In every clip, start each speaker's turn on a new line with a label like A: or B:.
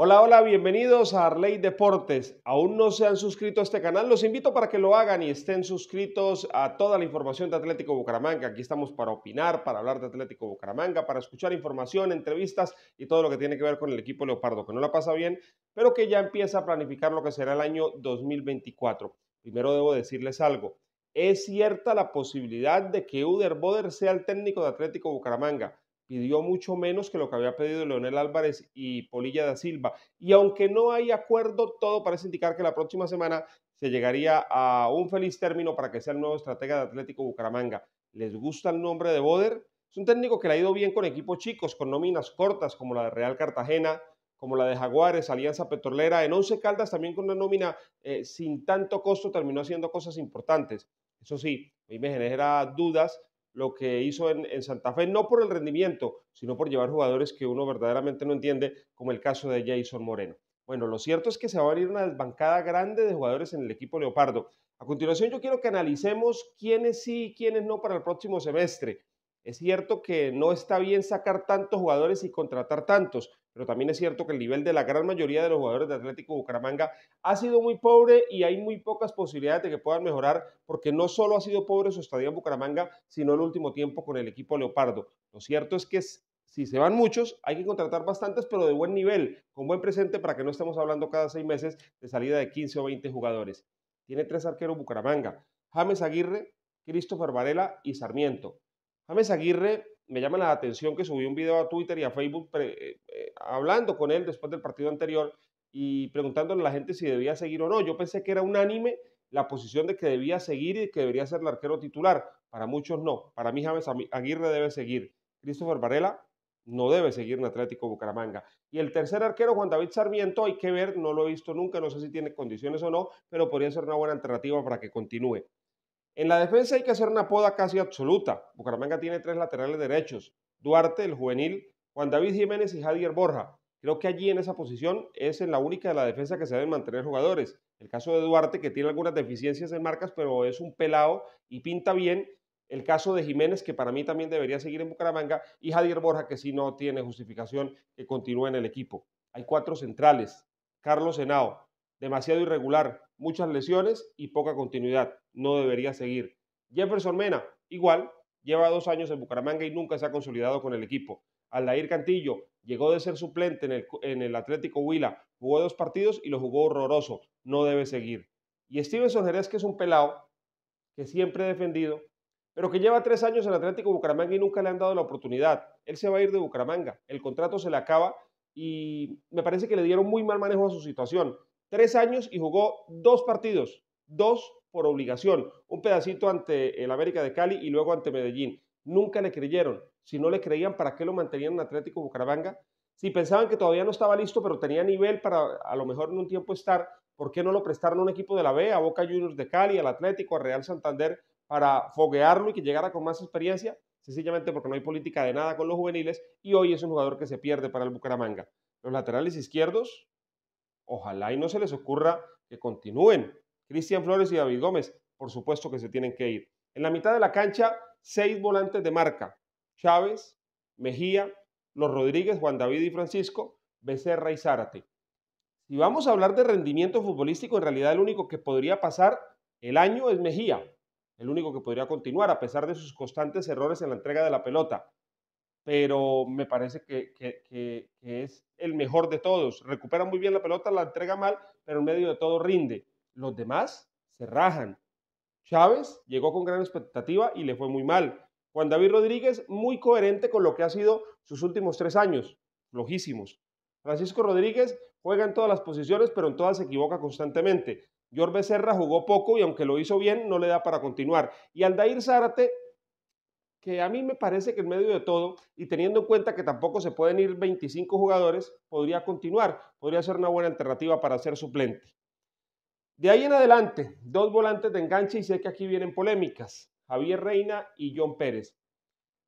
A: Hola, hola, bienvenidos a Arley Deportes. Aún no se han suscrito a este canal, los invito para que lo hagan y estén suscritos a toda la información de Atlético Bucaramanga. Aquí estamos para opinar, para hablar de Atlético Bucaramanga, para escuchar información, entrevistas y todo lo que tiene que ver con el equipo Leopardo, que no la pasa bien, pero que ya empieza a planificar lo que será el año 2024. Primero debo decirles algo. Es cierta la posibilidad de que Uder Boder sea el técnico de Atlético Bucaramanga pidió mucho menos que lo que había pedido Leonel Álvarez y Polilla da Silva. Y aunque no hay acuerdo, todo parece indicar que la próxima semana se llegaría a un feliz término para que sea el nuevo estratega de Atlético Bucaramanga. ¿Les gusta el nombre de Boder? Es un técnico que le ha ido bien con equipos chicos, con nóminas cortas como la de Real Cartagena, como la de Jaguares, Alianza Petrolera, en Once Caldas también con una nómina eh, sin tanto costo terminó haciendo cosas importantes. Eso sí, a mí me genera dudas lo que hizo en, Santa Fe, no por el rendimiento, sino por llevar jugadores que uno verdaderamente no entiende, como el caso de Jason Moreno. Bueno, lo cierto es que se va a abrir una desbancada grande de jugadores en el equipo Leopardo. A continuación yo quiero que analicemos quiénes sí y quiénes no para el próximo semestre. Es cierto que no está bien sacar tantos jugadores y contratar tantos, pero también es cierto que el nivel de la gran mayoría de los jugadores de Atlético Bucaramanga ha sido muy pobre y hay muy pocas posibilidades de que puedan mejorar, porque no solo ha sido pobre su estadía en Bucaramanga, sino el último tiempo con el equipo Leopardo. Lo cierto es que si se van muchos, hay que contratar bastantes, pero de buen nivel, con buen presente, para que no estemos hablando cada seis meses de salida de 15 o 20 jugadores. Tiene tres arqueros Bucaramanga, James Aguirre, Christopher Varela y Sarmiento. James Aguirre, me llama la atención que subió un video a Twitter y a Facebook eh, eh, hablando con él después del partido anterior y preguntándole a la gente si debía seguir o no. Yo pensé que era unánime la posición de que debía seguir y que debería ser el arquero titular. Para muchos no. Para mí James Aguirre debe seguir. Christopher Varela no debe seguir en Atlético Bucaramanga. Y el tercer arquero, Juan David Sarmiento, hay que ver, no lo he visto nunca, no sé si tiene condiciones o no, pero podría ser una buena alternativa para que continúe. En la defensa hay que hacer una poda casi absoluta. Bucaramanga tiene tres laterales derechos. Duarte, el juvenil, Juan David Jiménez y Javier Borja. Creo que allí en esa posición es en la única de la defensa que se deben mantener jugadores. El caso de Duarte, que tiene algunas deficiencias en marcas, pero es un pelado y pinta bien. El caso de Jiménez, que para mí también debería seguir en Bucaramanga, y Javier Borja, que si no tiene justificación que continúe en el equipo. Hay cuatro centrales. Carlos Senao demasiado irregular, muchas lesiones y poca continuidad. No debería seguir. Jefferson Mena, igual, lleva dos años en Bucaramanga y nunca se ha consolidado con el equipo. Aldair Cantillo llegó de ser suplente en el, Atlético Huila, jugó dos partidos y lo jugó horroroso. No debe seguir. Y Stevenson Jerez, que es un pelado que siempre he defendido, pero que lleva tres años en Atlético Bucaramanga y nunca le han dado la oportunidad. Él se va a ir de Bucaramanga, el contrato se le acaba y me parece que le dieron muy mal manejo a su situación tres años y jugó dos partidos, dos por obligación, un pedacito ante el América de Cali y luego ante Medellín. Nunca le creyeron. Si no le creían, ¿para qué lo mantenían en Atlético Bucaramanga? Si pensaban que todavía no estaba listo, pero tenía nivel para a lo mejor en un tiempo estar, ¿por qué no lo prestaron a un equipo de la B, a Boca Juniors de Cali, al Atlético, a Real Santander, para foguearlo y que llegara con más experiencia? Sencillamente porque no hay política de nada con los juveniles y hoy es un jugador que se pierde para el Bucaramanga. Los laterales izquierdos, Ojalá y no se les ocurra que continúen. Cristian Flores y David Gómez, por supuesto que se tienen que ir. En la mitad de la cancha, seis volantes de marca. Chávez, Mejía, Los Rodríguez, Juan David y Francisco, Becerra y Zárate. Si vamos a hablar de rendimiento futbolístico, en realidad el único que podría pasar el año es Mejía, el único que podría continuar a pesar de sus constantes errores en la entrega de la pelota pero me parece que, es el mejor de todos. Recupera muy bien la pelota, la entrega mal, pero en medio de todo rinde. Los demás se rajan. Chávez llegó con gran expectativa y le fue muy mal. Juan David Rodríguez, muy coherente con lo que ha sido sus últimos tres años, flojísimos. Francisco Rodríguez juega en todas las posiciones, pero en todas se equivoca constantemente. Jorge Becerra jugó poco y aunque lo hizo bien, no le da para continuar. Y Aldair Zárate a mí me parece que en medio de todo, y teniendo en cuenta que tampoco se pueden ir 25 jugadores, podría continuar, podría ser una buena alternativa para ser suplente. De ahí en adelante, dos volantes de enganche y sé que aquí vienen polémicas, Javier Reina y John Pérez.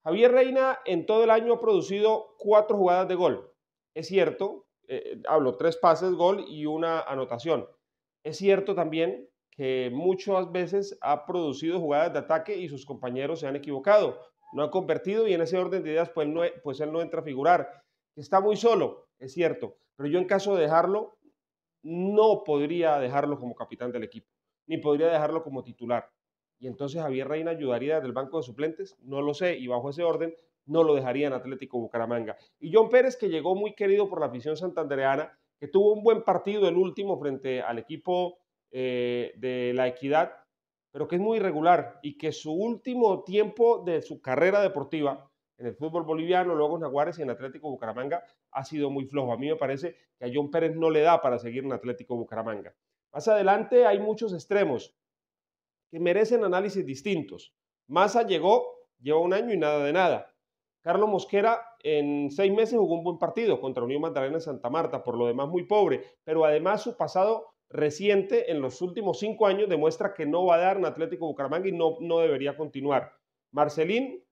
A: Javier Reina en todo el año ha producido cuatro jugadas de gol. Es cierto, eh, hablo tres pases, gol y una anotación. Es cierto también que muchas veces ha producido jugadas de ataque y sus compañeros se han equivocado no han convertido y en ese orden de ideas pues, e, pues, él no entra a figurar. Está muy solo, es cierto, pero yo en caso de dejarlo, no podría dejarlo como capitán del equipo, ni podría dejarlo como titular. Y entonces Javier Reina ayudaría del banco de suplentes, no lo sé, y bajo ese orden no lo dejaría en Atlético Bucaramanga. Y John Pérez, que llegó muy querido por la afición santandereana, que tuvo un buen partido el último frente al equipo eh, de la Equidad, pero que es muy irregular y que su último tiempo de su carrera deportiva en el fútbol boliviano, luego en Jaguares y en Atlético Bucaramanga ha sido muy flojo. A mí me parece que a John Pérez no le da para seguir en Atlético Bucaramanga. Más adelante hay muchos extremos que merecen análisis distintos. Massa llegó, lleva un año y nada de nada. Carlos Mosquera en seis meses jugó un buen partido contra Unión Magdalena Santa Marta, por lo demás muy pobre, pero además su pasado reciente en los últimos cinco años demuestra que no va a dar en Atlético Bucaramanga y no, no debería continuar. Marcelín.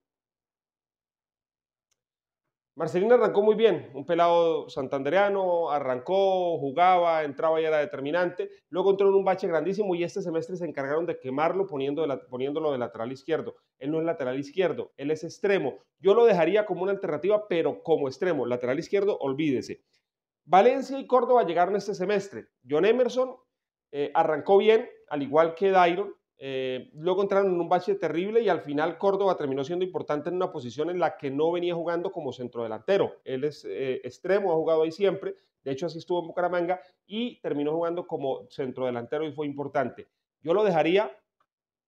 A: Marcelín arrancó muy bien, un pelado santandereano, arrancó, jugaba, entraba y era determinante. Luego entró en un bache grandísimo y este semestre se encargaron de quemarlo poniendo poniéndolo de lateral izquierdo. Él no es lateral izquierdo, él es extremo. Yo lo dejaría como una alternativa, pero como extremo. Lateral izquierdo, olvídese. Valencia y Córdoba llegaron este semestre. John Emerson eh, arrancó bien, al igual que Dairon. Eh, luego entraron en un bache terrible y al final Córdoba terminó siendo importante en una posición en la que no venía jugando como centrodelantero. Él es eh, extremo, ha jugado ahí siempre. De hecho, así estuvo en Bucaramanga y terminó jugando como centrodelantero y fue importante. Yo lo dejaría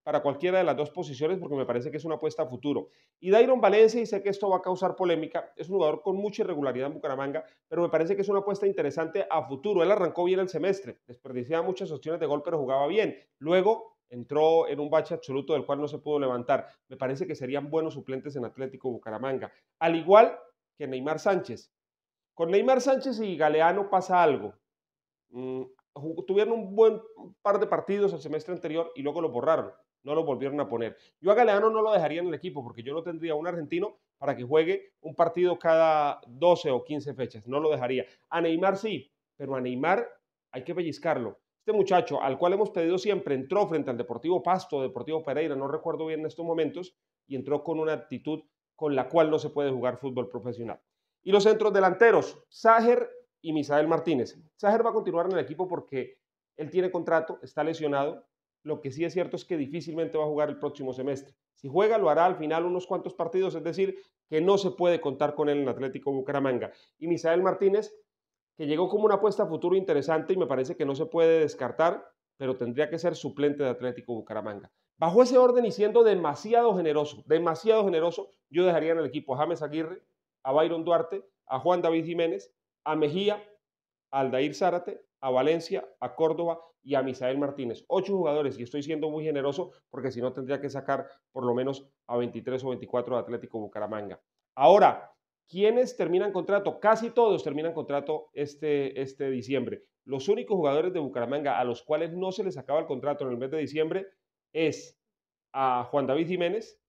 A: para cualquiera de las dos posiciones porque me parece que es una apuesta a futuro. Y Dairon Valencia, y sé que esto va a causar polémica, es un jugador con mucha irregularidad en Bucaramanga, pero me parece que es una apuesta interesante a futuro. Él arrancó bien el semestre, desperdiciaba muchas opciones de gol, pero jugaba bien. Luego entró en un bache absoluto del cual no se pudo levantar. Me parece que serían buenos suplentes en Atlético Bucaramanga, al igual que Neymar Sánchez. Con Neymar Sánchez y Galeano pasa algo. Mm, tuvieron un buen par de partidos el semestre anterior y luego lo borraron no lo volvieron a poner. Yo a Galeano no lo dejaría en el equipo porque yo no tendría un argentino para que juegue un partido cada 12 o 15 fechas, no lo dejaría. A Neymar sí, pero a Neymar hay que pellizcarlo. Este muchacho, al cual hemos pedido siempre, entró frente al Deportivo Pasto, Deportivo Pereira, no recuerdo bien en estos momentos, y entró con una actitud con la cual no se puede jugar fútbol profesional. Y los centros delanteros, Sager y Misael Martínez. Sager va a continuar en el equipo porque él tiene contrato, está lesionado, lo que sí es cierto es que difícilmente va a jugar el próximo semestre. Si juega, lo hará al final unos cuantos partidos, es decir, que no se puede contar con él en Atlético Bucaramanga. Y Misael Martínez, que llegó como una apuesta a futuro interesante y me parece que no se puede descartar, pero tendría que ser suplente de Atlético Bucaramanga. Bajo ese orden y siendo demasiado generoso, demasiado generoso, yo dejaría en el equipo a James Aguirre, a Byron Duarte, a Juan David Jiménez, a Mejía, a Aldair Zárate a Valencia, a Córdoba y a Misael Martínez. Ocho jugadores, y estoy siendo muy generoso porque si no tendría que sacar por lo menos a 23 o 24 de Atlético Bucaramanga. Ahora, ¿quiénes terminan contrato? Casi todos terminan contrato este, este diciembre. Los únicos jugadores de Bucaramanga a los cuales no se les acaba el contrato en el mes de diciembre es a Juan David Jiménez,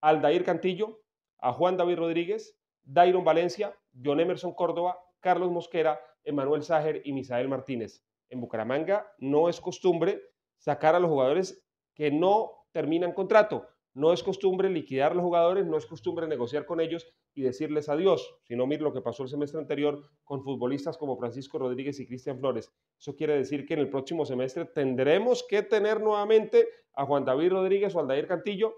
A: Aldair Cantillo, a Juan David Rodríguez, Dairon Valencia, John Emerson Córdoba, Carlos Mosquera, Emanuel Ságer y Misael Martínez. En Bucaramanga no es costumbre sacar a los jugadores que no terminan contrato. No es costumbre liquidar a los jugadores, no es costumbre negociar con ellos y decirles adiós. Si no, mir lo que pasó el semestre anterior con futbolistas como Francisco Rodríguez y Cristian Flores. Eso quiere decir que en el próximo semestre tendremos que tener nuevamente a Juan David Rodríguez o Aldair Cantillo.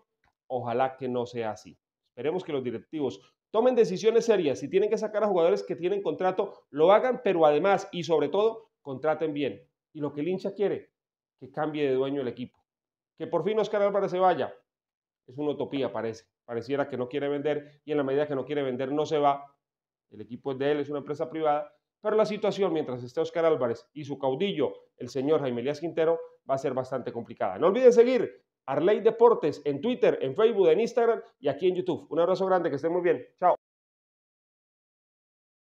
A: Ojalá que no sea así. Esperemos que los directivos tomen decisiones serias. Si tienen que sacar a jugadores que tienen contrato, lo hagan, pero además y sobre todo, contraten bien. Y lo que el hincha quiere, que cambie de dueño el equipo. Que por fin Oscar Álvarez se vaya. Es una utopía, parece. Pareciera que no quiere vender y en la medida que no quiere vender no se va. El equipo es de él, es una empresa privada. Pero la situación mientras esté Oscar Álvarez y su caudillo, el señor Jaime Elías Quintero, va a ser bastante complicada. No olviden seguir Arley Deportes en Twitter, en Facebook, en Instagram y aquí en YouTube. Un abrazo grande, que estén muy bien. Chao.